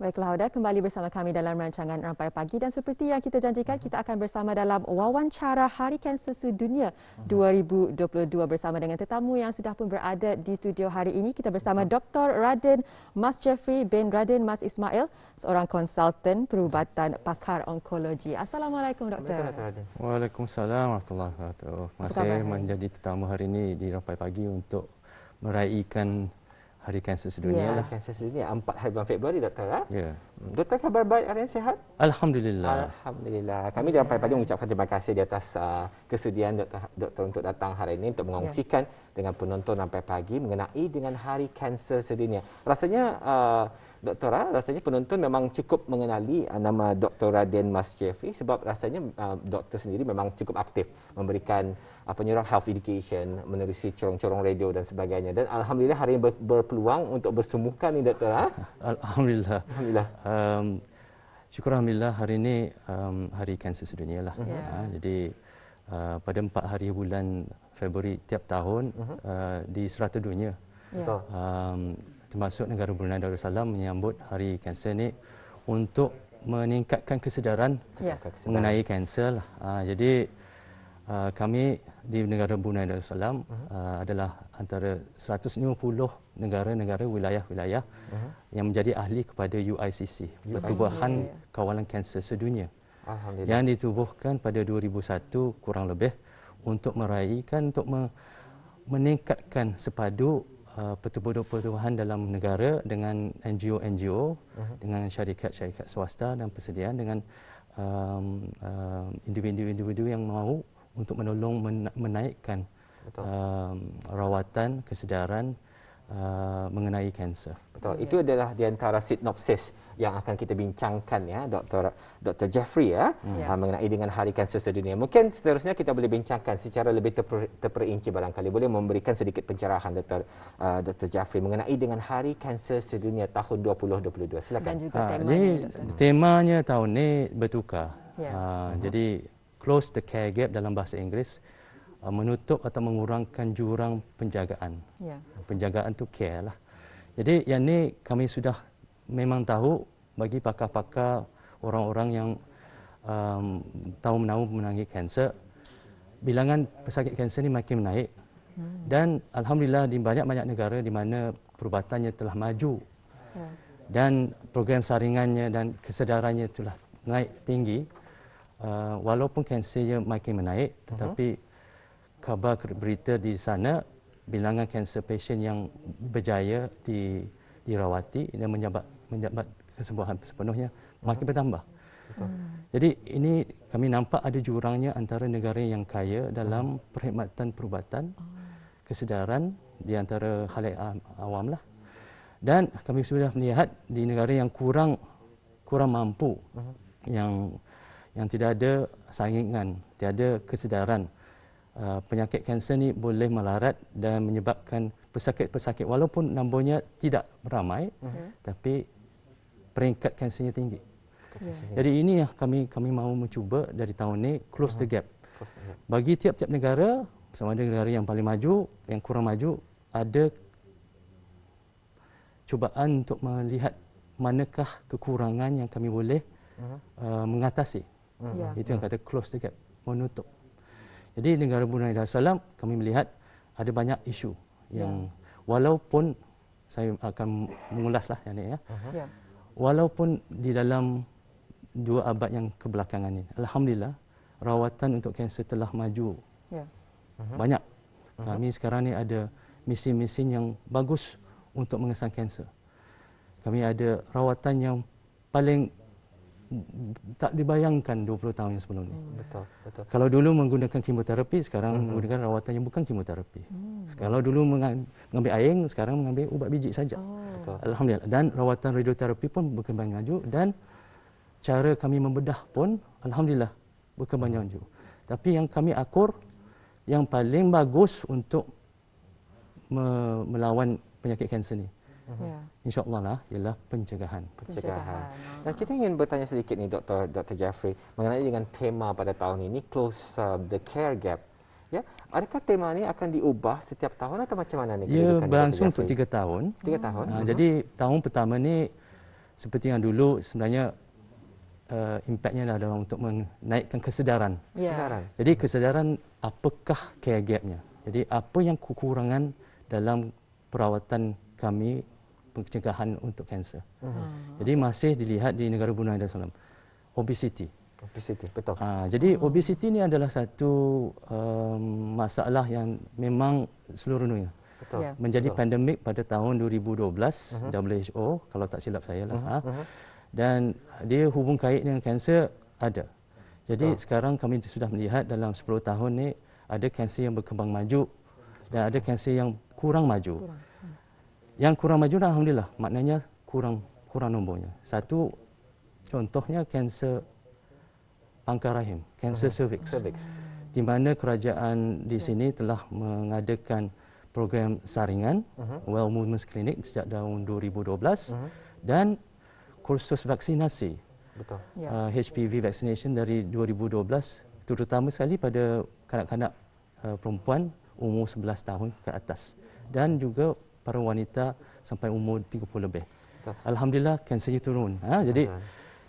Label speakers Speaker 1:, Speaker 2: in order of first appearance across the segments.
Speaker 1: Baiklah Hoda, kembali bersama kami dalam rancangan Rampai Pagi dan seperti yang kita janjikan, mhm. kita akan bersama dalam wawancara Hari Kanser Sedunia 2022 mhm. bersama dengan tetamu yang sudah pun berada di studio hari ini. Kita bersama Dr. Raden Mas Jeffrey bin Raden Mas Ismail, seorang konsultan perubatan pakar onkologi. Assalamualaikum Doktor.
Speaker 2: Waalaikumsalam warahmatullahi wabarakatuh. Terima menjadi tetamu hari ini di Rampai Pagi untuk meraihkan Hari Kanser Sedunia ya, lah. Hari
Speaker 3: Kanser Sedunia, empat hari bulan Februari, Doktor. Ah? Ya. Ha? Yeah. Doktor kabar baik, ada yang sihat? Alhamdulillah. Alhamdulillah. Kami dari pagi-pagi mengucapkan terima kasih di atas uh, kesediaan doktor, doktor untuk datang hari ini untuk mengongsikan yeah. dengan penonton sampai pagi mengenai dengan hari kanser sedunia. Rasanya uh, Doktora, ah, rasanya penonton memang cukup mengenali uh, nama Dr. Raden Mas Jeffrey sebab rasanya uh, doktor sendiri memang cukup aktif memberikan uh, penyorang health education, menerusi corong-corong radio dan sebagainya. Dan Alhamdulillah hari ini ber- berpeluang untuk bersemuka ni Doktora. Ah.
Speaker 2: Alhamdulillah. Alhamdulillah. Uh, um, syukur alhamdulillah hari ini um, hari kanser sedunia lah. Yeah. Ha, jadi uh, pada empat hari bulan Februari tiap tahun uh, di serata dunia. Yeah. Ya. Um, termasuk negara Brunei Darussalam menyambut hari kanser ini untuk meningkatkan kesedaran, yeah. Ya. mengenai kanser lah. Uh, jadi uh, kami di negara Brunei Darussalam uh-huh. uh, adalah antara 150 negara-negara wilayah-wilayah uh-huh. yang menjadi ahli kepada UICC, UICC. Pertubuhan ya. Kawalan Kanser Sedunia. Yang ditubuhkan pada 2001 kurang lebih untuk meraihkan untuk me- meningkatkan sepadu uh, pertubuhan dalam negara dengan NGO-NGO uh-huh. Mhm. dengan syarikat-syarikat swasta dan persediaan dengan um, um, individu-individu yang mahu untuk menolong menaikkan uh, rawatan
Speaker 3: kesedaran uh, mengenai kanser. Betul. Itu yeah. adalah di antara sinopsis yang akan kita bincangkan ya Dr. Dr. Jeffrey ya yeah. Hmm. Uh, ya. mengenai dengan Hari Kanser Sedunia. Mungkin seterusnya kita boleh bincangkan secara lebih terper, terperinci barangkali boleh memberikan sedikit pencerahan Dr. Uh, Dr. Jeffrey mengenai dengan Hari Kanser Sedunia tahun 2022. Silakan. Dan juga ha, ah, temanya. Ini,
Speaker 2: temanya tahun ini bertukar. Yeah. Ya. Uh, hmm. uh-huh. jadi close the care gap dalam bahasa Inggeris uh, menutup atau mengurangkan jurang penjagaan. Yeah. Penjagaan tu care lah. Jadi yang ni kami sudah memang tahu bagi pakar-pakar orang-orang yang um, tahu menahu menangi kanser bilangan pesakit kanser ni makin naik hmm. dan alhamdulillah di banyak-banyak negara di mana perubatannya telah maju yeah. dan program saringannya dan kesedarannya itulah naik tinggi uh, walaupun kansernya makin menaik mhm. tetapi uh-huh. khabar berita di sana bilangan kanser pasien yang berjaya di dirawati dan menyebab menyebab kesembuhan sepenuhnya mhm. makin uh-huh. bertambah. Betul. Hmm. Jadi ini kami nampak ada jurangnya antara negara yang kaya dalam uh-huh. perkhidmatan perubatan oh. kesedaran di antara khalayak awam lah. Dan kami sudah melihat di negara yang kurang kurang mampu uh-huh. yang yang tidak ada saingan, tiada kesedaran. Uh, penyakit kanser ni boleh melarat dan menyebabkan pesakit-pesakit walaupun nombornya tidak ramai uh-huh. tapi peringkat kansernya tinggi. Yeah. Jadi ini yang kami kami mahu mencuba dari tahun ini close, uh-huh. the mhm. gap. close the gap. Bagi tiap-tiap negara sama ada negara yang paling maju, yang kurang maju ada cubaan untuk melihat manakah kekurangan yang kami boleh uh-huh. uh, mengatasi. Hmm. Yeah. Itu yang kata close the gap, menutup. Jadi negara Brunei Darussalam kami melihat ada banyak isu yang yeah. walaupun saya akan mengulaslah yang ini ya. Uh-huh. Yeah. Walaupun di dalam dua abad yang kebelakangan ini, alhamdulillah rawatan untuk kanser telah maju.
Speaker 4: Yeah. Uh-huh. Banyak.
Speaker 2: Uh-huh. Kami sekarang ni ada mesin-mesin yang bagus untuk mengesan kanser. Kami ada rawatan yang paling tak dibayangkan 20 tahun yang sebelum ini. Hmm.
Speaker 4: Betul, betul.
Speaker 2: Kalau dulu menggunakan kemoterapi, sekarang hmm. menggunakan rawatan yang bukan kemoterapi. Hmm. Kalau dulu mengambil aeng, sekarang mengambil ubat biji saja. Oh. Alhamdulillah. Dan rawatan radioterapi pun berkembang maju dan cara kami membedah pun alhamdulillah berkembang maju. Tapi yang kami akur yang paling bagus untuk me- melawan penyakit kanser ni hmm. Mhm. Yeah. InsyaAllah lah ialah pencegahan. Pencegahan.
Speaker 3: pencegahan. Dan kita ingin bertanya sedikit ni Dr. Dr. Jeffrey mengenai dengan tema pada tahun ini close uh, the care gap. Ya, adakah tema ini akan diubah setiap tahun atau macam mana ni? Ia ya, berlangsung untuk tiga
Speaker 2: tahun. Tiga tahun. Uh, uh-huh. Jadi tahun pertama ni seperti yang dulu sebenarnya uh, impactnya adalah untuk menaikkan kesedaran. Ya. Kesedaran. Yeah. Jadi kesedaran apakah care gapnya? Jadi apa yang kekurangan dalam perawatan kami pencegahan untuk kanser. Uh-huh. Mhm. Ah. Jadi masih dilihat di negara Brunei Darussalam. Obesiti. Obesiti, betul. Uh, jadi uh-huh. Ah. obesiti ini adalah satu um, masalah yang memang seluruh dunia. Betul. Yeah. Menjadi betul. pandemik pada tahun 2012, uh-huh. WHO kalau tak silap saya lah. Uh-huh. Ha. Mhm. Dan dia hubung kait dengan kanser ada. Jadi betul. sekarang kami sudah melihat dalam 10 tahun ni ada kanser yang berkembang maju dan ada kanser yang kurang maju. Kurang. Yang kurang maju alhamdulillah. Maknanya kurang kurang nombornya. Satu contohnya kanser pangkar rahim, kanser cervix. Cervix. Di mana kerajaan di ya. sini telah mengadakan program saringan uh-huh. Well Movement Clinic sejak tahun 2012 uh-huh. dan kursus vaksinasi. Betul. Ya. Uh, HPV vaccination dari 2012 terutama sekali pada kanak-kanak uh, perempuan umur 11 tahun ke atas dan juga para wanita sampai umur 30 lebih. Betul. Alhamdulillah kanser itu turun. Ha, jadi uh-huh.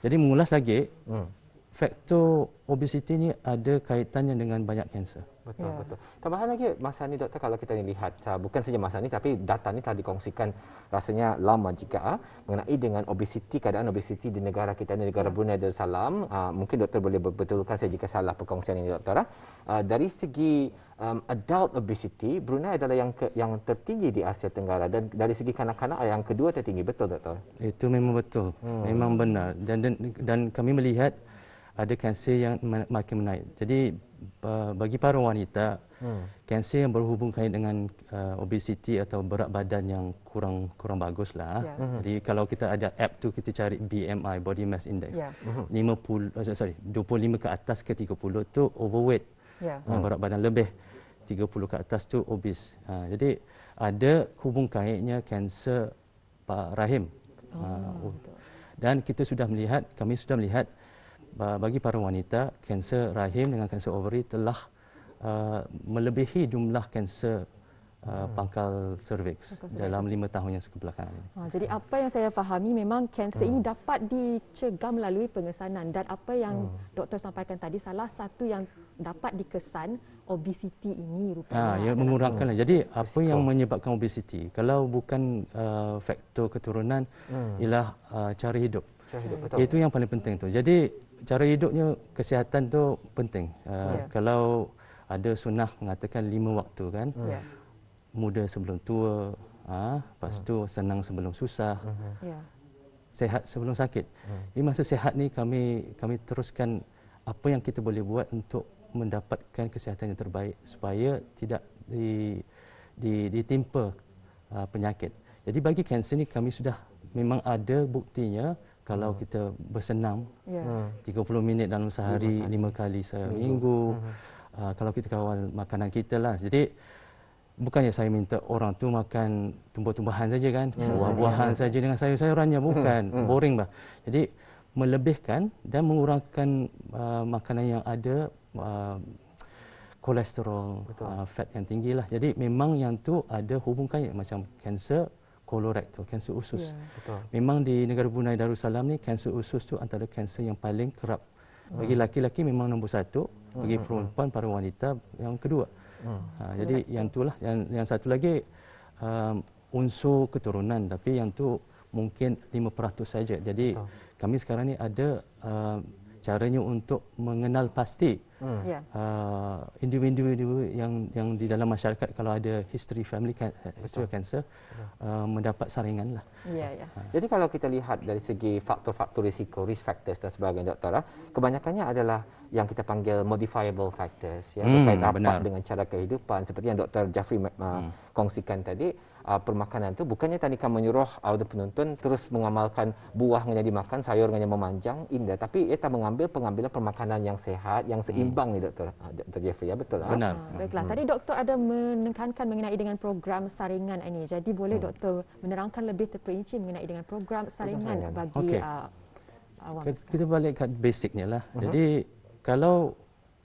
Speaker 2: jadi mengulas lagi, hmm. faktor obesiti ni ada kaitannya dengan banyak kanser.
Speaker 3: Betul yeah. betul. Tambahan lagi Mas Hani doktor kalau kita lihat ah, bukan saja Mas Hani tapi data ni telah dikongsikan rasanya lama jika ah, mengenai dengan obesiti keadaan obesiti di negara kita di negara yeah. Brunei Darussalam ah, mungkin doktor boleh betulkan saya jika salah perkongsian ini doktor dari segi um, adult obesiti, Brunei adalah yang ke, yang tertinggi di Asia Tenggara dan dari segi kanak-kanak yang kedua tertinggi betul doktor.
Speaker 2: Itu memang betul. Hmm. Memang benar dan dan, dan kami melihat ada kanser yang makin menaik. Jadi bagi para wanita, hmm. kanser yang berhubung kait dengan uh, obesiti atau berat badan yang kurang kurang baguslah. Yeah. Mm-hmm. Jadi kalau kita ada app tu kita cari BMI body mass index. Yeah. Mm-hmm. 50 sorry 25 ke atas ke 30 tu overweight. Yeah. Uh, berat badan lebih 30 ke atas tu obes. Uh, jadi ada hubung kaitnya kanser uh, rahim.
Speaker 4: Oh,
Speaker 2: uh, dan kita sudah melihat kami sudah melihat bagi para wanita kanser rahim dengan kanser ovari telah uh, melebihi jumlah kanser Uh, hmm. pangkal serviks dalam lima tahun yang sekebelakangan ini.
Speaker 1: Ha, jadi apa yang saya fahami memang kanser hmm. ini dapat dicegah melalui pengesanan dan apa yang hmm. doktor sampaikan tadi salah satu yang dapat dikesan obesiti ini rupanya. Ha, ah, ya, mengurangkan. Hmm. Jadi apa Risiko. yang
Speaker 2: menyebabkan obesiti? Kalau bukan uh, faktor keturunan hmm. ialah uh, cara hidup. Cara hidup betul. Itu yang paling penting tu. Jadi cara hidupnya kesihatan tu penting. Uh, ah, yeah. Kalau ada sunnah mengatakan lima waktu kan. Hmm. Yeah. Muda sebelum tua, ah uh, lepas yeah. Hmm. tu senang sebelum susah. Hmm. Yeah. Sehat sebelum sakit. Yeah. Di masa sehat ni kami kami teruskan apa yang kita boleh buat untuk mendapatkan kesihatan yang terbaik supaya tidak di, di ditimpa uh, penyakit. Jadi bagi kanser ni kami sudah memang ada buktinya kalau kita bersenam yeah. hmm. 30 minit dalam sehari 5 kali, kali seminggu hmm. uh, kalau kita kawal makanan kita lah jadi bukannya saya minta orang tu makan tumbuh-tumbuhan saja kan yeah. Hmm. buah-buahan yeah. Hmm. saja dengan sayur-sayurannya hmm. bukan hmm. boring bah jadi melebihkan dan mengurangkan uh, makanan yang ada uh, kolesterol uh, fat yang tinggilah jadi memang yang tu ada hubungannya macam kanser Kolorektal, kanser usus. Yeah. Betul. Memang di negara Brunei Darussalam ni, kanser usus tu antara kanser yang paling kerap. Ah. Bagi laki-laki memang nombor satu, bagi hmm, hmm, perempuan, hmm. para wanita yang kedua. Hmm. Ha, jadi Correct. yang itulah, yang, yang satu lagi um, unsur keturunan tapi yang tu mungkin 5% saja. Jadi Betul. kami sekarang ni ada um, caranya untuk mengenal pasti hmm. Ya. Uh, individu-individu hmm. uh, yang yang di dalam masyarakat kalau ada history family can- eh, history cancer ya. uh, mendapat saringan lah.
Speaker 1: Yeah,
Speaker 3: yeah. Uh. Jadi kalau kita lihat dari segi faktor-faktor risiko, risk factors dan sebagainya doktor, ah, kebanyakannya adalah yang kita panggil modifiable factors yang hmm, berkaitan rapat dengan cara kehidupan seperti yang doktor Jeffrey uh, hmm. kongsikan tadi uh, permakanan tu bukannya tanikan menyuruh audio ah, penonton terus mengamalkan buah yang dimakan sayur yang memanjang indah tapi ia tak mengambil pengambilan permakanan yang sehat yang seimbang hmm. ni doktor uh, ah, Dr. Jeffrey ya betul benar ah? uh, baiklah tadi
Speaker 1: doktor ada menekankan mengenai dengan program saringan ini jadi boleh hmm. doktor menerangkan lebih terperinci mengenai dengan program saringan, program bagi okay. uh, awam kita
Speaker 2: sekarang. balik ke basicnya lah uh-huh. jadi kalau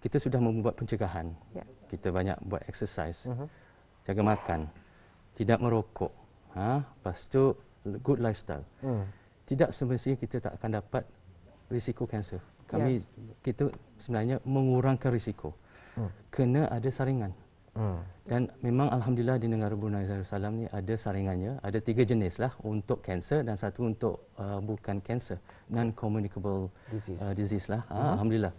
Speaker 2: kita sudah membuat pencegahan yeah. kita banyak buat exercise uh-huh. jaga makan tidak merokok ha lepas tu good lifestyle hmm. tidak semestinya kita tak akan dapat risiko kanser kami yeah. kita sebenarnya mengurangkan risiko hmm. kena ada saringan hmm. dan memang alhamdulillah di negara Brunei Darussalam ni ada saringannya ada tiga jenis lah untuk kanser dan satu untuk uh, bukan kanser non communicable disease. Uh, disease lah ha, hmm. alhamdulillah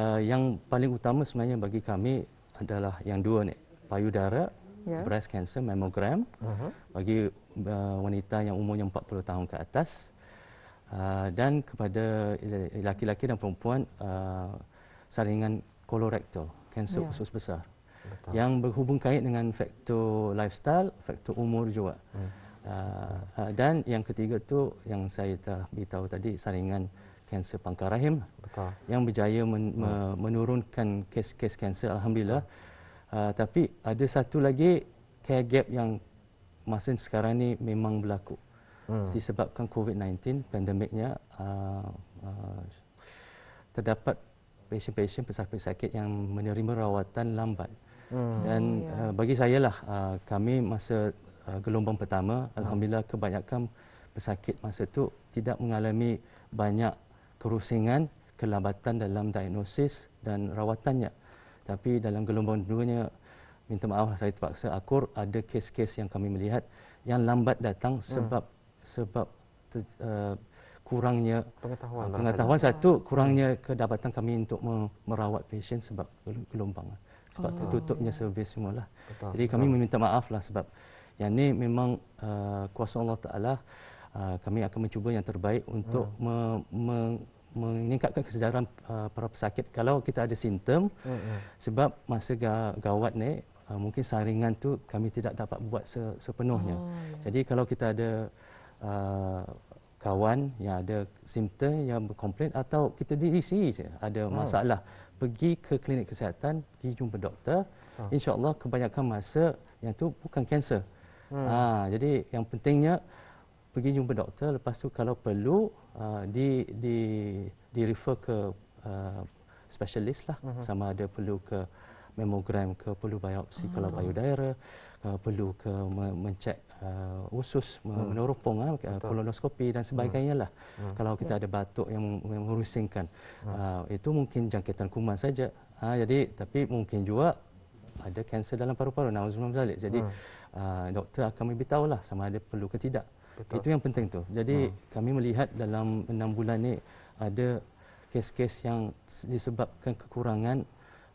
Speaker 2: uh, yang paling utama sebenarnya bagi kami adalah yang dua ni payudara yeah. breast cancer mammogram uh-huh. bagi uh, wanita yang umurnya 40 tahun ke atas uh, dan kepada laki-laki dan perempuan uh, saringan kolorektal kanser yeah. usus besar Betul. yang berhubung kait dengan faktor lifestyle faktor umur juga hmm. uh, uh, dan yang ketiga tu yang saya telah beritahu tadi saringan kanser pangkar rahim Betul. yang berjaya men- hmm. menurunkan kes-kes kanser alhamdulillah Ah, tapi ada satu lagi care gap yang masa sekarang ni memang berlaku hmm. sebabkan COVID-19 pandemiknya uh, uh, terdapat pasien-pasien pesakit-pesakit yang menerima rawatan lambat hmm. dan oh, yeah. Ya. uh, bagi saya lah uh, kami masa uh, gelombang pertama hmm. alhamdulillah kebanyakan pesakit masa tu tidak mengalami banyak kerusingan kelambatan dalam diagnosis dan rawatannya. Hmm tapi dalam gelombang keduanya minta maaf lah, saya terpaksa akur ada kes-kes yang kami melihat yang lambat datang sebab hmm. sebab ter, uh, eh, kurangnya pengetahuan eh, pengetahuan satu hmm. kurangnya kedapatan kami untuk merawat pasien sebab gelombang sebab oh. tertutupnya servis semualah Betul. jadi kami meminta maaf lah sebab yang ni memang uh, kuasa Allah Taala uh, kami akan mencuba yang terbaik untuk hmm. me, me meningkatkan kesedaran uh, para pesakit kalau kita ada simptom uh, uh. sebab masa ga, gawat ni uh, mungkin saringan tu kami tidak dapat buat se, sepenuhnya oh, yeah. jadi kalau kita ada uh, kawan yang ada simptom yang berkomplain atau kita diri sendiri je ada oh. masalah pergi ke klinik kesihatan pergi jumpa doktor oh. Ah. insyaallah kebanyakan masa yang tu bukan kanser hmm. ha jadi yang pentingnya pergi jumpa doktor lepas tu kalau perlu uh, di di di refer ke uh, specialist lah uh-huh. sama ada perlu ke mammogram, ke perlu biopsi uh-huh. kalau payudara uh, perlu ke me- mencek uh, usus me- uh-huh. Hmm. menorupong uh, ah, kolonoskopi dan hmm. sebagainya lah uh-huh. kalau kita ada batuk yang merusingkan uh-huh. uh, itu mungkin jangkitan kuman saja ha, jadi tapi mungkin juga ada kanser dalam paru-paru nauzubillah jadi uh-huh. uh, doktor akan memberitahu lah sama ada perlu ke tidak Betul. Itu yang penting tu. Jadi hmm. kami melihat dalam enam bulan ni ada kes-kes yang disebabkan kekurangan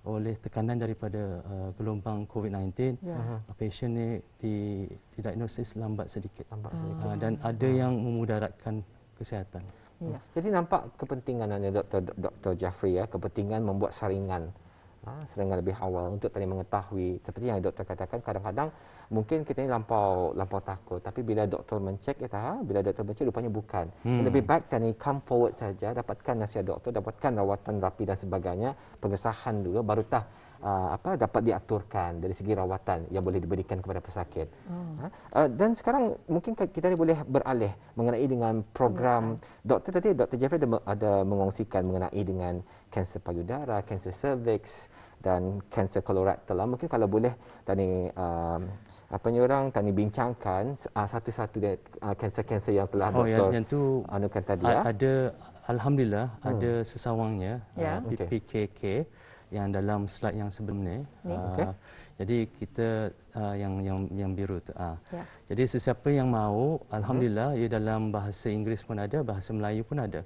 Speaker 2: oleh tekanan daripada uh, gelombang COVID-19, yeah. Uh-huh. uh pasien ni di didiagnosis lambat sedikit, lambat ah. sedikit. Uh, dan hmm. ada yang memudaratkan kesihatan.
Speaker 4: Yeah.
Speaker 3: Jadi nampak kepentingan anda, Dr. Dr. Jaffrey ya, kepentingan membuat saringan ha, serangan lebih awal untuk tadi mengetahui seperti yang doktor katakan kadang-kadang mungkin kita ni lampau lampau takut tapi bila doktor mencek kita ha, bila doktor mencek rupanya bukan hmm. lebih baik tadi come forward saja dapatkan nasihat doktor dapatkan rawatan rapi dan sebagainya pengesahan dulu baru tahu Ah, apa dapat diaturkan dari segi rawatan yang boleh diberikan kepada pesakit. Oh. Uh, dan sekarang mungkin kita boleh beralih mengenai dengan program Pemisah. Ya, doktor tadi Dr. Jeffrey ada, ada mengongsikan mengenai dengan kanser payudara, kanser cervix dan kanser kolorektal. Mungkin kalau boleh tadi apa ni orang tadi bincangkan satu-satu dari kanser-kanser yang telah oh, doktor yang, tu anukan tadi a- ya. Ada alhamdulillah hmm. ada sesawangnya yeah. Ya. uh, PPKK. Okay yang dalam
Speaker 2: slide yang sebenarnya. Uh, okay. Jadi kita uh, yang yang yang biru tu. Uh. Ah. Yeah. Jadi sesiapa yang mahu, alhamdulillah, hmm. ia ya dalam bahasa Inggeris pun ada, bahasa Melayu pun ada.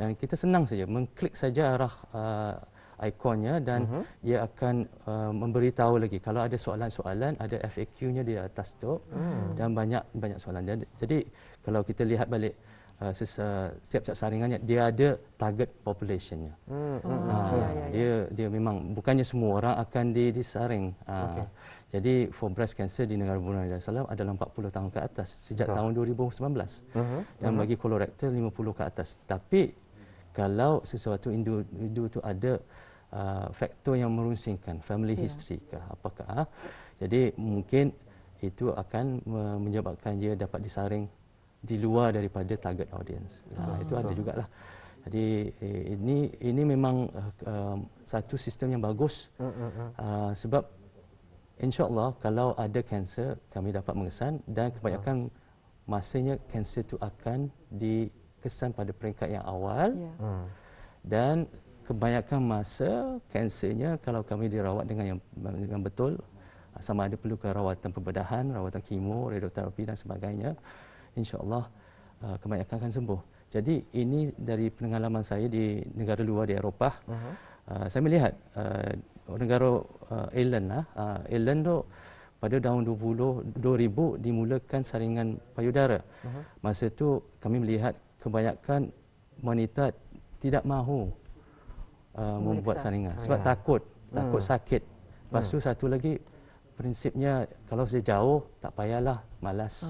Speaker 2: Dan kita senang saja, mengklik saja arah. Uh, ikonnya dan uh-huh. ia akan uh, memberitahu lagi kalau ada soalan-soalan ada FAQ-nya di atas tu uh-huh. dan banyak banyak soalan jadi kalau kita lihat balik Ah, setiap-setiap ah, saringannya dia ada target populationnya. Hmm. Oh, uh, hmm, yeah, hmm. ya, ya. dia dia memang bukannya semua orang akan di disaring. Uh, ah, okay. Jadi for breast cancer di negara Brunei Darussalam adalah 40 tahun ke atas sejak so. tahun 2019. Uh-huh. Mhm, Dan uh-huh. bagi colorectal 50 ke atas. Tapi kalau sesuatu individu itu ada uh, faktor yang merunsingkan family yeah. history ke apakah. Uh, jadi mungkin itu akan menyebabkan dia dapat disaring di luar daripada target audience. Ha, ha, itu betul. ada lah. Jadi eh, ini ini memang uh, satu sistem yang bagus. Uh, sebab insya-Allah kalau ada kanser kami dapat mengesan dan kebanyakan ha. masanya kanser itu akan dikesan pada peringkat yang awal. Ya. Dan kebanyakan masa kansernya kalau kami dirawat dengan yang, dengan betul sama ada perlukan rawatan pembedahan, rawatan kemo, radioterapi dan sebagainya insyaallah uh, kebanyakan akan sembuh. Jadi ini dari pengalaman saya di negara luar di Eropah. Uh-huh. Uh, saya melihat uh, negara uh, Ireland lah, uh, Ireland tu pada tahun 20 2000 dimulakan saringan payudara. Uh-huh. Masa tu kami melihat kebanyakan wanita tidak mahu uh, membuat saringan oh, sebab ya. takut, takut hmm. sakit. Lepas tu hmm. satu lagi prinsipnya kalau saya jauh tak payahlah malas.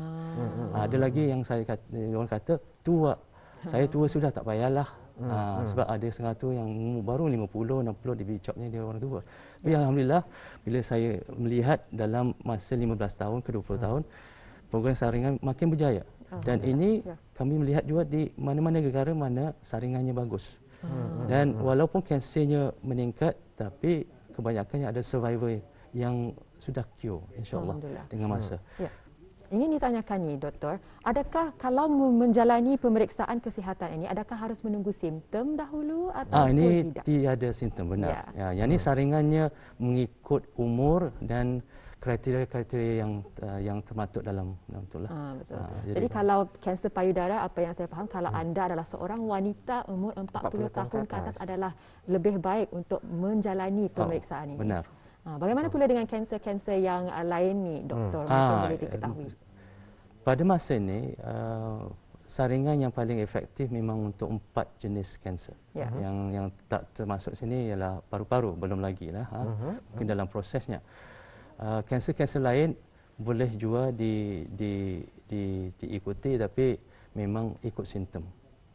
Speaker 2: Ah. Ah, ada lagi yang saya kata, orang kata tua. Saya tua sudah tak payahlah. Hmm, uh, hmm. sebab ada setengah tu yang baru 50 60 di bicoknya dia orang tua. Tapi yeah. alhamdulillah bila saya melihat dalam masa 15 tahun ke 20 hmm. tahun program saringan makin berjaya. Oh, Dan yeah. ini yeah. kami melihat juga di mana-mana negara mana saringannya bagus. Hmm. hmm. Dan hmm. walaupun kansernya meningkat tapi kebanyakannya ada survivor yang sudah cure insyaallah dengan hmm. masa.
Speaker 1: Ya. Ingin ditanyakan ni doktor, adakah kalau menjalani pemeriksaan kesihatan ini adakah harus menunggu simptom dahulu atau ah, ini tidak?
Speaker 2: tiada simptom benar. Ya, ya yang ini hmm. saringannya mengikut umur dan kriteria-kriteria yang uh, yang termasuk dalam dalam itulah. Ah, betul. Ah, jadi, jadi
Speaker 1: kalau kanser payudara apa yang saya faham kalau hmm. anda adalah seorang wanita umur 40, 40 tahun ke atas. atas adalah lebih baik untuk menjalani oh, pemeriksaan oh, ini. Benar. Ha, bagaimana pula dengan kanser-kanser yang uh, lain ni, hmm. doktor? Hmm. Ah, boleh diketahui. Eh,
Speaker 2: pada masa ini, uh, saringan yang paling efektif memang untuk empat jenis kanser. Ya. Yang yang tak termasuk sini ialah paru-paru, belum lagi lah. Ha. Uh-huh. Mungkin dalam prosesnya. Kanser-kanser uh, lain boleh juga di, di, di, di, diikuti tapi memang ikut simptom.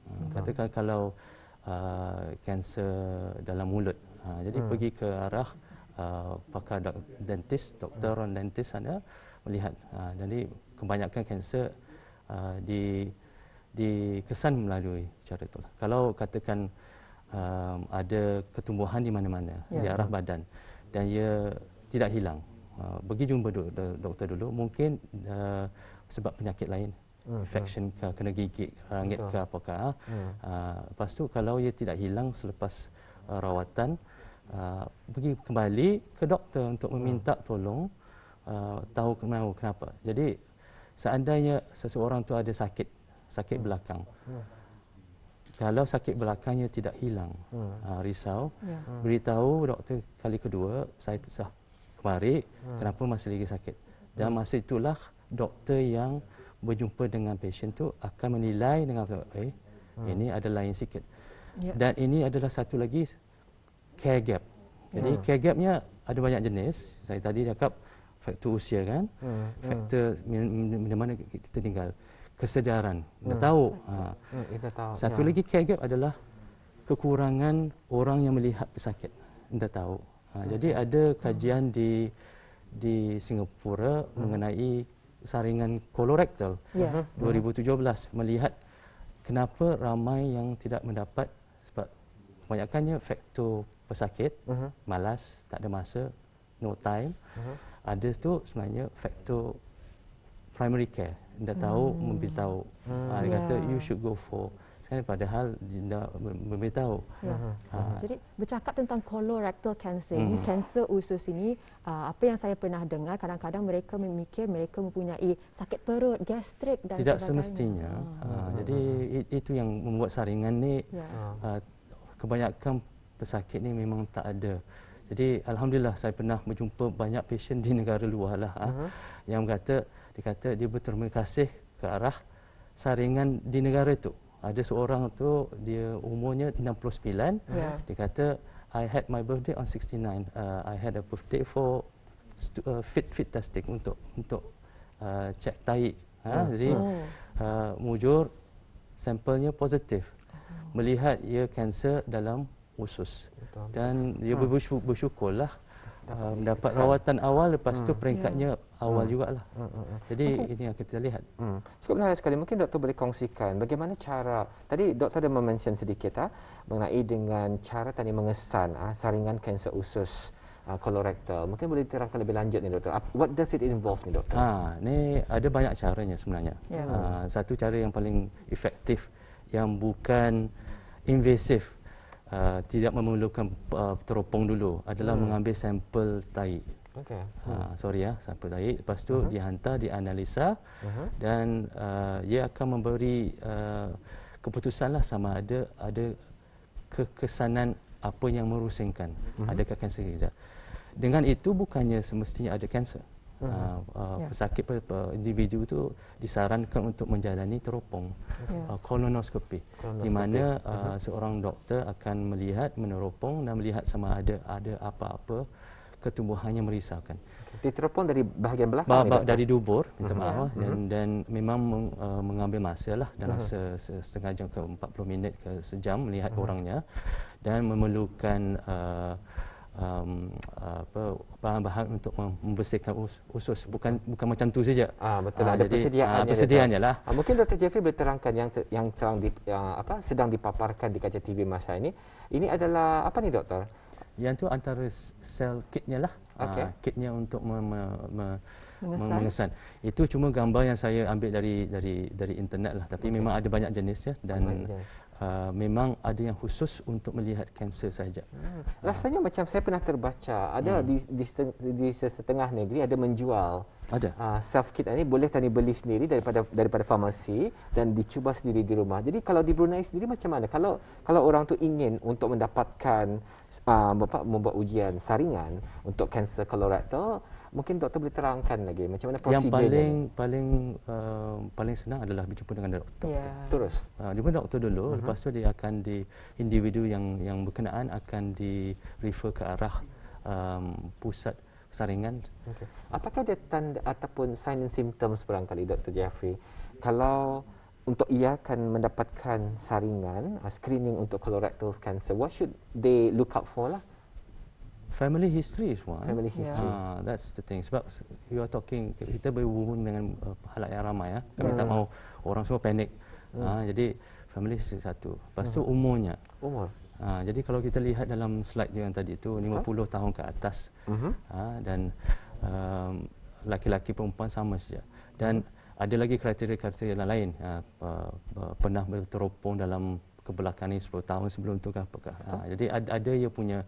Speaker 1: Uh, katakan
Speaker 2: kalau kanser uh, dalam mulut. Uh, jadi hmm. pergi ke arah Uh, pakar dok, dentist, doktor dan dentist anda melihat. Uh, jadi kebanyakan kanser uh, di dikesan melalui cara itu. Kalau katakan um, ada ketumbuhan di mana-mana yeah. di ya. arah badan dan ia tidak hilang, uh, pergi jumpa do, do, doktor dulu. Mungkin uh, sebab penyakit lain. Hmm, hmm. Infection ke, kena gigit, rangit ke apakah. Ha. Ha. Lepas tu kalau ia tidak hilang selepas uh, rawatan, uh, pergi kembali ke doktor untuk meminta hmm. tolong uh, tahu kenapa, kenapa. Jadi seandainya seseorang tu ada sakit sakit hmm. belakang. Hmm. Kalau sakit belakangnya tidak hilang, hmm. uh, risau, yeah. hmm. beritahu doktor kali kedua saya tersah kemari hmm. kenapa masih lagi sakit. Dan hmm. masa itulah doktor yang berjumpa dengan pasien tu akan menilai dengan eh hmm. ini ada lain sikit. Yeah. Dan ini adalah satu lagi care gap. Jadi hmm. care gapnya ada banyak jenis. Saya tadi cakap faktor usia kan, hmm. hmm. faktor hmm. di mana kita tinggal, kesedaran. Kita hmm. tahu. Ha. Hmm. Aa, Kita tahu. Satu ya. lagi care gap adalah kekurangan orang yang melihat pesakit. Kita tahu. Aa, ha, hmm. Jadi ada kajian hmm. di di Singapura hmm. mengenai saringan kolorektal yeah. 2017 melihat kenapa ramai yang tidak mendapat sebab kebanyakannya faktor pesakit, uh mhm. -huh. malas, tak ada masa, no time. Uh -huh. Others tu sebenarnya faktor primary care. Anda tahu, hmm. memberitahu. Hmm. Ha, dia kata, yeah. you should go for Sekarang padahal dia memberitahu. Ya. Ha. Jadi
Speaker 1: bercakap tentang colorectal cancer, hmm. cancer usus ini ah, apa yang saya pernah dengar kadang-kadang mereka memikir mereka mempunyai sakit perut, gastrik dan Tidak sebagainya. Tidak semestinya.
Speaker 2: Ha. Ha. Jadi itu yang membuat saringan ni ya. ha. kebanyakan pesakit ni memang tak ada. Jadi alhamdulillah saya pernah berjumpa banyak pasien di negara luar lah ah. uh-huh. ha, yang berkata dikata dia berterima kasih ke arah saringan di negara itu. Ada seorang tu dia umurnya 69. Yeah. Dia kata I had my birthday on 69. Uh, I had a birthday for uh, fit fit testing untuk untuk uh, check tahi. Ha, ah, oh. Jadi oh. uh, mujur sampelnya positif. Oh. Melihat ia kanser dalam usus dan dia ha. bersyukurlah
Speaker 3: Um, dapat rawatan awal lepas hmm. tu peringkatnya yeah. Hmm. awal hmm. jugalah.
Speaker 2: Hmm. Hmm. hmm. Jadi okay. ini yang kita lihat.
Speaker 3: Hmm. Cukup menarik sekali. Mungkin doktor boleh kongsikan bagaimana cara tadi doktor ada mention sedikit ah ha, mengenai dengan cara tadi mengesan ha, saringan kanser usus ah, kolorektal. Mungkin boleh diterangkan lebih lanjut ni doktor. What does it involve ni doktor?
Speaker 2: Ah, ha, ni ada banyak caranya sebenarnya. Yeah. Ha, satu cara yang paling efektif yang bukan invasif uh, tidak memerlukan uh, teropong dulu adalah hmm. mengambil sampel tahi.
Speaker 4: Okay. Ah, hmm. Uh,
Speaker 2: sorry ya, sampel tahi. Lepas tu uh-huh. dihantar, dianalisa uh-huh. dan uh, ia akan memberi uh, keputusan lah sama ada ada kekesanan apa yang merusingkan. Uh-huh. Adakah kanser tidak. Dengan itu bukannya semestinya ada kanser yeah. Hmm. Ah, ya. pesakit per, per individu tu disarankan untuk menjalani teropong yeah. Ya. uh, kolonoskopi di mana uh, uh-huh. seorang doktor akan melihat meneropong dan melihat sama ada ada apa-apa ketumbuhan yang
Speaker 3: Di teropong dari bahagian belakang ba- ba- dari dubur minta uh-huh. maaf dan uh-huh.
Speaker 2: dan memang meng, uh, mengambil masa lah dalam uh-huh. se- setengah jam ke 40 minit ke sejam melihat uh-huh. orangnya dan memerlukan uh, um, apa bahan-bahan untuk membersihkan us- usus bukan bukan macam tu saja. Ah betul lah. ah, ada jadi, persediaannya. Ah, persediaannya lah.
Speaker 3: Ah, mungkin Dr. Jeffrey boleh terangkan yang ter- yang terang di yang, apa sedang dipaparkan di kaca TV masa ini. Ini adalah apa ni doktor? Yang tu antara sel kitnya
Speaker 2: lah. Okay. Ah, kitnya untuk me- me- me-
Speaker 3: mengesan. mengesan.
Speaker 2: Itu cuma gambar yang saya ambil dari dari dari internet lah tapi okay. memang ada banyak jenis ya dan uh, memang ada yang khusus untuk melihat kanser saja.
Speaker 3: Hmm. Rasanya macam saya pernah terbaca ada hmm. di, di, di setengah negeri ada menjual ada. Uh, self kit ini boleh tani beli sendiri daripada daripada farmasi dan dicuba sendiri di rumah. Jadi kalau di Brunei sendiri macam mana? Kalau kalau orang tu ingin untuk mendapatkan uh, ah, bapa membuat ujian saringan untuk kanser kolorektal mungkin doktor boleh terangkan lagi macam mana prosedurnya. Yang paling
Speaker 2: paling uh, paling senang adalah berjumpa dengan doktor. Yeah. Terus. Ah uh, doktor dulu uh-huh. lepas tu dia akan di individu yang yang berkenaan akan di refer ke arah um,
Speaker 3: pusat saringan. Okay. Apakah dia tanda ataupun sign and symptoms barangkali Dr. Jeffrey? Kalau untuk ia akan mendapatkan saringan, uh, screening untuk colorectal cancer, what should they look out for lah? Family history
Speaker 2: is one. Eh? Family history.
Speaker 3: Ah, that's the thing. Sebab you are talking kita berhubung dengan uh,
Speaker 2: halak yang ramai ya. Kami hmm. tak mau orang semua panik. Hmm. Ah, jadi family history satu. Lepas tu hmm. umurnya. Umur. Ah, jadi kalau kita lihat dalam slide yang tadi itu 50 huh? tahun ke atas. Uh-huh. Ah, dan um, laki-laki perempuan sama saja. Dan hmm. ada lagi kriteria-kriteria yang lain. Ah, pernah berteropong dalam kebelakangan ini 10 tahun sebelum tu ke apakah. Ah, jadi ada ada ia punya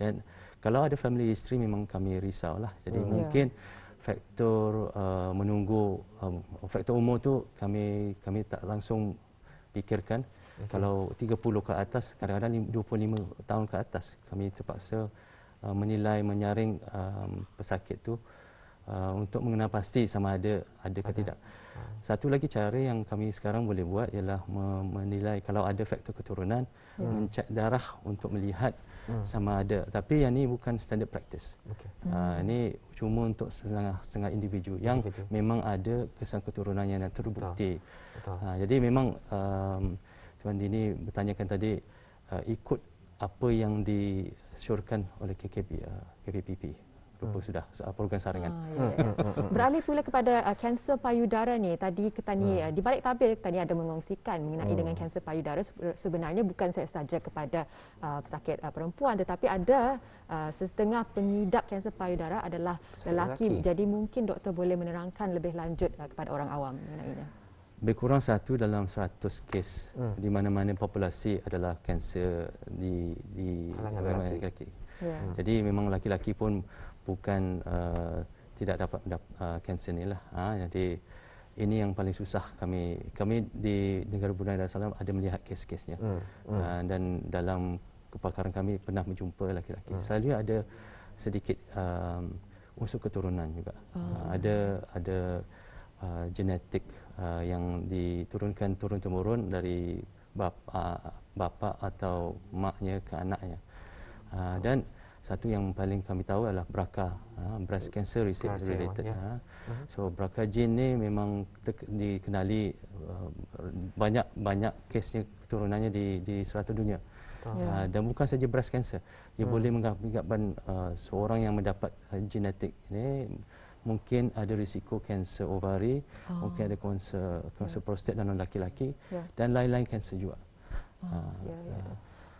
Speaker 2: dan ya, kalau ada family history memang kami risau lah. Jadi hmm. mungkin yeah. faktor uh, menunggu um, faktor umur tu kami kami tak langsung pikirkan. Okay. Kalau 30 ke atas, kadang-kadang 25 tahun ke atas kami terpaksa uh, menilai menyaring um, pesakit tu uh, untuk mengenal pasti sama ada ada ke tidak. Ha. Satu lagi cara yang kami sekarang boleh buat ialah menilai kalau ada faktor keturunan, yeah. mencek darah untuk melihat Hmm. sama ada tapi yang ni bukan standard practice okay. uh, ah, ini cuma untuk setengah-setengah individu yang individu. memang ada kesan keturunannya yang terbukti Betul. Betul. Uh, jadi memang um, Tuan Dini bertanyakan tadi uh, ikut apa yang disyorkan oleh KKP, uh, KPPP lupa hmm. sudah program saringan. Ah, ya. Hmm, ya. Hmm, hmm, Beralih
Speaker 1: pula kepada uh, kanser payudara ni tadi ketani hmm. uh, di balik tabir tadi ada mengongsikan mengenai hmm. dengan kanser payudara sebenarnya bukan sahaja kepada uh, pesakit uh, perempuan tetapi ada uh, setengah penyidap kanser payudara adalah lelaki. lelaki jadi mungkin doktor boleh menerangkan lebih lanjut uh, kepada orang awam mengenainya.
Speaker 2: Lebih kurang satu dalam seratus kes hmm. di mana-mana populasi adalah kanser di di kalangan lelaki. lelaki. Yeah. Hmm. Jadi memang lelaki-lelaki pun bukan uh, tidak dapat uh, kanser ni lah. Ha, jadi ini yang paling susah kami kami di negara Brunei Darussalam ada melihat kes-kesnya hmm. Hmm. Uh, dan dalam kepakaran kami pernah menjumpa laki-laki. Hmm. Selalu ada sedikit um, unsur keturunan juga. Ha, oh. Uh, ada ada uh, genetik uh, yang diturunkan turun temurun dari bapa, uh, bapa atau maknya ke anaknya. Uh, Dan satu yang paling kami tahu adalah BRCA ha, breast cancer research Kasi related ya. ha. Uh-huh. so BRCA gene ni memang dikenali uh, banyak banyak kesnya keturunannya di di seluruh dunia ha, Yeah. dan bukan saja breast cancer dia hmm. boleh menggambarkan uh, seorang yang mendapat uh, genetik ini mungkin ada risiko kanser ovari oh. mungkin ada kanser kanser yeah. prostat dalam laki-laki yeah. dan lain-lain kanser juga oh. uh,
Speaker 1: yeah, yeah, uh,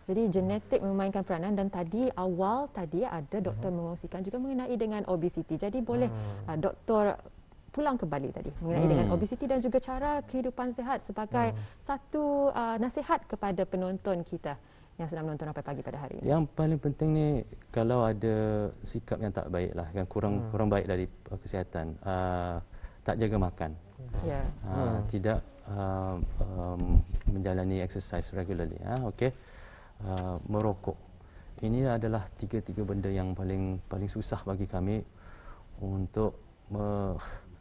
Speaker 1: jadi genetik memainkan peranan dan tadi awal tadi ada doktor uh mengongsikan juga mengenai dengan obesiti. Jadi boleh uh doktor pulang ke Bali tadi mengenai hmm. dengan obesiti dan juga cara kehidupan sehat sebagai uh satu uh, nasihat kepada penonton kita yang sedang menonton apa pagi pada hari ini. Yang
Speaker 2: paling penting ni kalau ada sikap yang tak baik lah yang kurang uh kurang baik dari ah, kesihatan uh, tak jaga makan. Yeah. Ya. Uh, uh tidak uh, um, menjalani exercise regularly ya uh, okey. Ah, merokok. Ini adalah tiga-tiga benda yang paling paling susah bagi kami untuk me-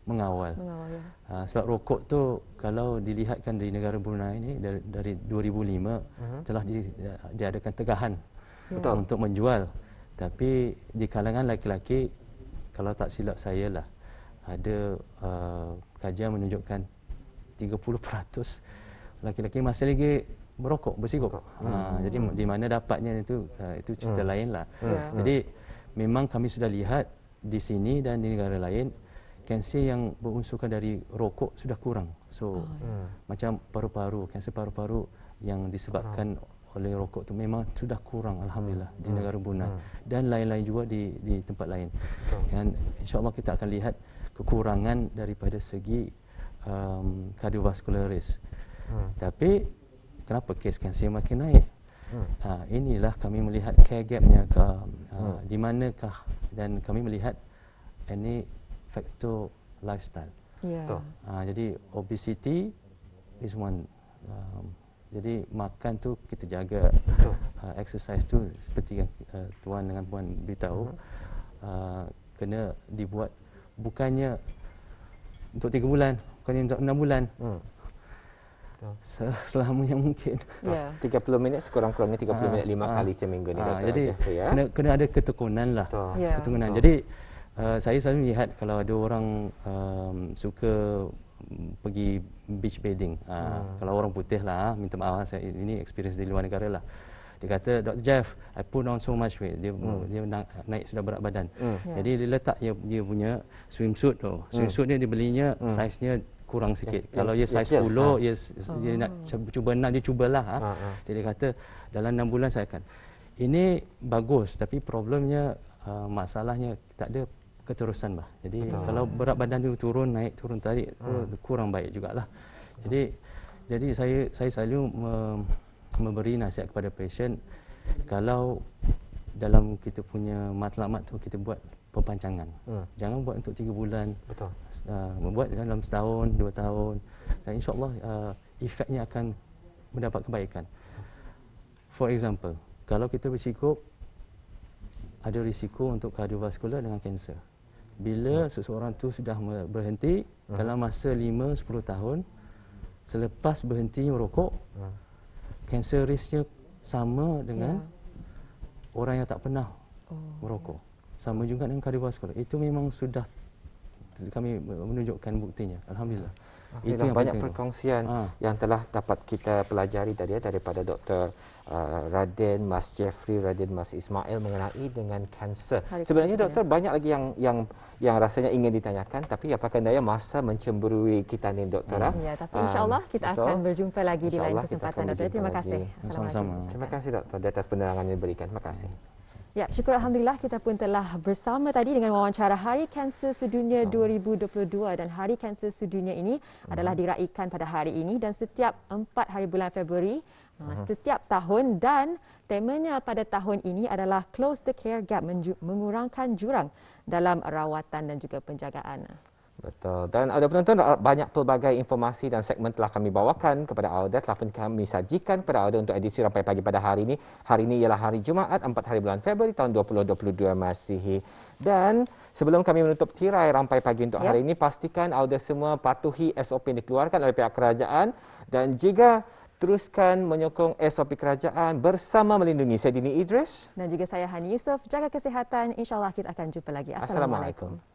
Speaker 2: mengawal. mengawal ya. uh, sebab rokok tu kalau dilihatkan di negara Brunei ini dari, dari 2005 uh-huh. Mhm. telah di, diadakan tegahan yeah. Ya. untuk menjual. Tapi di kalangan laki-laki kalau tak silap saya lah ada uh, kajian menunjukkan 30% laki-laki masih lagi merokok bersiguk. Ha, hmm. Ha, jadi hmm. di mana dapatnya itu uh, itu cerita hmm. lainlah. Hmm. Yeah. Jadi memang kami sudah lihat di sini dan di negara lain kanser yang berunsurkan dari rokok sudah kurang. So oh, yeah. Hmm. macam paru-paru, kanser paru-paru yang disebabkan kurang. oleh rokok itu memang sudah kurang alhamdulillah hmm. di negara Brunei hmm. dan lain-lain juga di di tempat lain. Betul. Dan insya-Allah kita akan lihat kekurangan daripada segi um, cardiovascular risk. Hmm. Tapi kenapa kes kanser makin naik hmm. uh, inilah kami melihat care gapnya ke uh, hmm. di manakah dan kami melihat ini faktor lifestyle yeah. Ya. uh, jadi obesity is one um, jadi makan tu kita jaga uh, exercise tu seperti yang uh, tuan dengan puan beritahu hmm. uh, kena dibuat bukannya untuk 3 bulan bukannya untuk 6 bulan hmm Selamanya mungkin.
Speaker 3: Ya. Yeah. 30 minit sekurang-kurangnya 30 ha, ah. minit 5 ha, ah. kali seminggu ni. Ha, jadi ya? kena
Speaker 2: kena ada ketekunan lah. Yeah. Ketekunan. Betul. Jadi uh, saya selalu lihat kalau ada orang um, suka pergi beach bathing. Uh, hmm. Kalau orang putih lah, minta maaf saya ini experience di luar negara lah. Dia kata, Dr. Jeff, I put on so much weight. Dia, hmm. dia na- naik sudah berat badan. Hmm. Yeah. Jadi dia letak dia, dia punya swimsuit tu. Swimsuit hmm. ni dia belinya, hmm. saiznya kurang sikit. Yeah, ya, kalau yeah, ia ya, size yeah, 10, uh, ia, uh, dia nak oh. cuba 6, dia cubalah. Uh, uh. Jadi dia kata dalam enam bulan saya akan. Ini bagus tapi problemnya, uh, masalahnya tak ada keterusan bah. Jadi Betul. kalau berat badan itu turun, naik, turun, tarik, uh. kurang baik juga lah. Jadi jadi saya saya selalu me, memberi nasihat kepada patient kalau dalam kita punya matlamat tu kita buat perpanjangan. Hmm. Jangan buat untuk tiga bulan. Betul. Uh, membuat dalam setahun, dua tahun dan insya-Allah uh, efeknya akan mendapat kebaikan. For example, kalau kita berisiko, ada risiko untuk kardiovaskular dengan kanser. Bila hmm. seseorang tu sudah berhenti hmm. dalam masa lima, sepuluh tahun selepas berhenti merokok, hmm. kanser risknya sama dengan yeah. orang yang tak pernah oh. merokok. Hmm sama juga dengan kardiovaskular itu memang sudah kami menunjukkan buktinya alhamdulillah
Speaker 3: Okay, itu yang banyak penting. perkongsian ha. yang telah dapat kita pelajari dari ya, daripada Dr. Uh, Raden Mas Jeffrey Raden Mas Ismail mengenai dengan kanser. Hari Sebenarnya kanser, doktor ya. banyak lagi yang yang yang rasanya ingin ditanyakan tapi apakah daya masa mencemburui kita ni, doktor? Hmm. Ha? Ya, tapi insyaallah ah, kita uh, akan
Speaker 1: berjumpa lagi insya di lain kesempatan. Doktor terima kasih. Sama-sama.
Speaker 3: Terima kasih doktor di atas penerangan yang diberikan. Terima kasih. Hmm.
Speaker 1: Ya, syukur Alhamdulillah kita pun telah bersama tadi dengan wawancara Hari Kanser Sedunia 2022 dan Hari Kanser Sedunia ini adalah diraikan pada hari ini dan setiap 4 hari bulan Februari uh, setiap tahun dan temanya pada tahun ini adalah Close the Care Gap, mengurangkan jurang dalam rawatan dan juga penjagaan.
Speaker 3: Betul. Dan ada penonton, banyak pelbagai informasi dan segmen telah kami bawakan kepada anda, telah pun kami sajikan kepada anda untuk edisi Rampai Pagi pada hari ini. Hari ini ialah hari Jumaat, 4 hari bulan Februari tahun 2022 Masihi. Dan sebelum kami menutup tirai Rampai Pagi untuk ya. hari ini, pastikan anda semua patuhi SOP yang dikeluarkan oleh pihak kerajaan dan jika teruskan menyokong SOP kerajaan bersama melindungi. Saya Dini Idris.
Speaker 1: Dan juga saya Hani Yusof. Jaga kesihatan. InsyaAllah kita akan jumpa lagi. Assalamualaikum. Assalamualaikum.